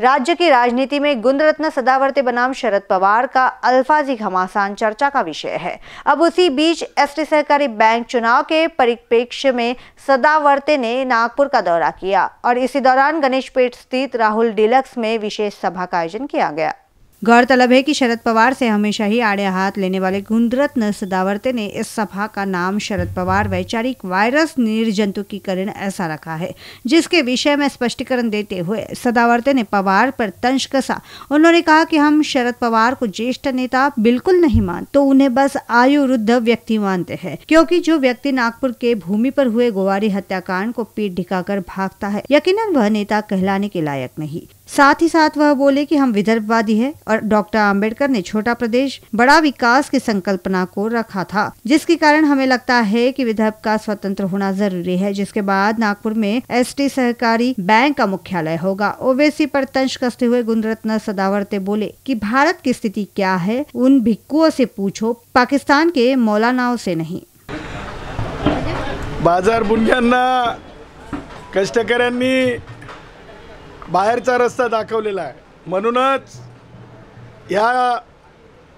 राज्य की राजनीति में गुंद रत्न सदावर्ते बनाम शरद पवार का अल्फाजी घमासान चर्चा का विषय है अब उसी बीच एसटी सहकारी बैंक चुनाव के परिप्रेक्ष्य में सदावर्ते ने नागपुर का दौरा किया और इसी दौरान गणेशपेट स्थित राहुल डिलक्स में विशेष सभा का आयोजन किया गया गौरतलब है कि शरद पवार से हमेशा ही आड़े हाथ लेने वाले गुंडरत्न सदावर्ते ने इस सभा का नाम शरद पवार वैचारिक वायरस निर्जंतुकीकरण ऐसा रखा है जिसके विषय में स्पष्टीकरण देते हुए सदावर्ते ने पवार पर तंज कसा उन्होंने कहा कि हम शरद पवार को ज्येष्ठ नेता बिल्कुल नहीं मानते तो उन्हें बस आयुरुद्ध व्यक्ति मानते हैं क्योंकि जो व्यक्ति नागपुर के भूमि पर हुए गोवारी हत्याकांड को पीठ ढिका भागता है यकीन वह नेता कहलाने के लायक नहीं साथ ही साथ वह बोले कि हम विदर्भवादी है और डॉक्टर आम्बेडकर ने छोटा प्रदेश बड़ा विकास की संकल्पना को रखा था जिसके कारण हमें लगता है कि विदर्भ का स्वतंत्र होना जरूरी है जिसके बाद नागपुर में एसटी सहकारी बैंक का मुख्यालय होगा ओवेसी पर तंज कसते हुए गुणरत्न सदावर्ते बोले कि भारत की स्थिति क्या है उन भिक्कुओं से पूछो पाकिस्तान के मौलानाओं से नहीं बाजार बाहेरचा रस्ता दाखवलेला आहे म्हणूनच या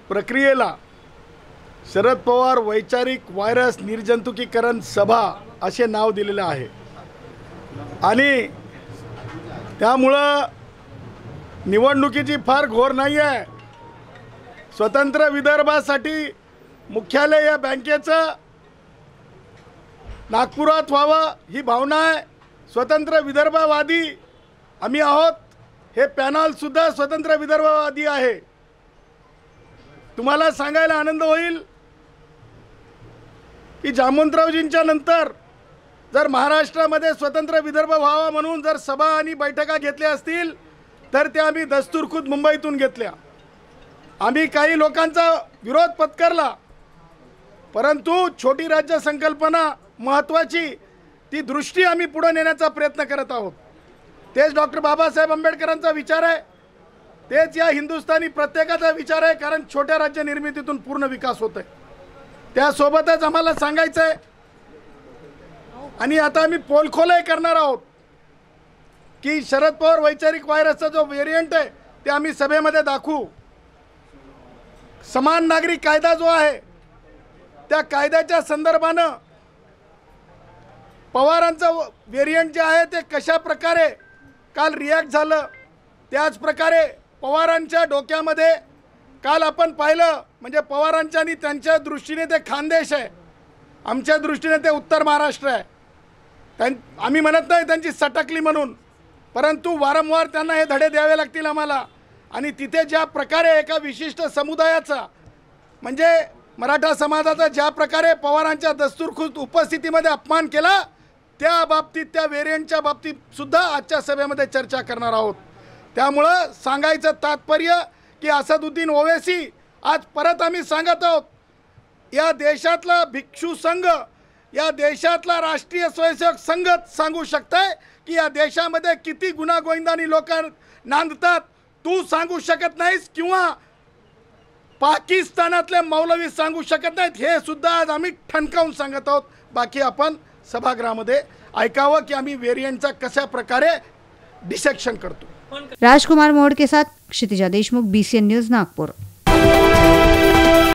प्रक्रियेला शरद पवार वैचारिक व्हायरस निर्जंतुकीकरण सभा असे नाव दिलेलं आहे आणि त्यामुळं निवडणुकीची फार घोर नाही आहे स्वतंत्र विदर्भासाठी मुख्यालय या बँकेचं नागपुरात व्हावं ही भावना आहे स्वतंत्र विदर्भवादी आम्ही आहोत हे पॅनलसुद्धा स्वतंत्र विदर्भवादी आहे तुम्हाला सांगायला आनंद होईल की जामुंतरावजींच्या नंतर जर महाराष्ट्रामध्ये स्वतंत्र विदर्भ व्हावा म्हणून जर सभा आणि बैठका घेतल्या असतील तर त्या आम्ही दस्तूरखुद मुंबईतून घेतल्या आम्ही काही लोकांचा विरोध पत्करला परंतु छोटी राज्य संकल्पना महत्त्वाची ती दृष्टी आम्ही पुढे नेण्याचा प्रयत्न करत आहोत तेच डॉक्टर बाबासाहेब आंबेडकरांचा विचार आहे तेच या हिंदुस्थानी प्रत्येकाचा विचार आहे कारण छोट्या राज्य निर्मितीतून पूर्ण विकास होत आहे त्यासोबतच आम्हाला सांगायचं आहे आणि आता आम्ही पोलखोलही करणार आहोत की शरद पवार वैचारिक व्हायरसचा जो व्हेरियंट आहे ते आम्ही सभेमध्ये दाखवू समान नागरिक कायदा जो आहे त्या कायद्याच्या संदर्भानं पवारांचं व्हेरियंट जे आहे ते कशा प्रकारे काल रिॲक्ट झालं त्याचप्रकारे पवारांच्या डोक्यामध्ये काल आपण पाहिलं म्हणजे पवारांच्या आणि त्यांच्या दृष्टीने ते खानदेश आहे आमच्या दृष्टीने ते उत्तर महाराष्ट्र आहे त्यां आम्ही म्हणत नाही त्यांची सटकली म्हणून परंतु वारंवार त्यांना हे धडे द्यावे लागतील आम्हाला आणि तिथे ज्या प्रकारे एका विशिष्ट समुदायाचा म्हणजे मराठा समाजाचा ज्या प्रकारे पवारांच्या दस्तूरखुद उपस्थितीमध्ये अपमान केला त्या बाबतीत त्या वेरियंटच्या बाबतीत सुद्धा आजच्या सभेमध्ये चर्चा करणार आहोत त्यामुळं सांगायचं तात्पर्य की असदुद्दीन ओवेसी आज परत आम्ही सांगत आहोत या देशातला भिक्षू संघ या देशातला राष्ट्रीय स्वयंसेवक संघच सांगू शकत आहे की या देशामध्ये किती गुन्हागोविंदानी लोक नांदतात तू सांगू शकत नाहीस किंवा पाकिस्तानातले मौलवी सांगू शकत नाहीत हे सुद्धा आज आम्ही ठणकावून सांगत आहोत बाकी आपण सभागृहामध्ये ऐकावं की आम्ही वेरियंटचा कशा प्रकारे डिसेक्शन करतो राजकुमार मोडके के साथ क्षितिजा देशमुख बीसीएन न्यूज नागपूर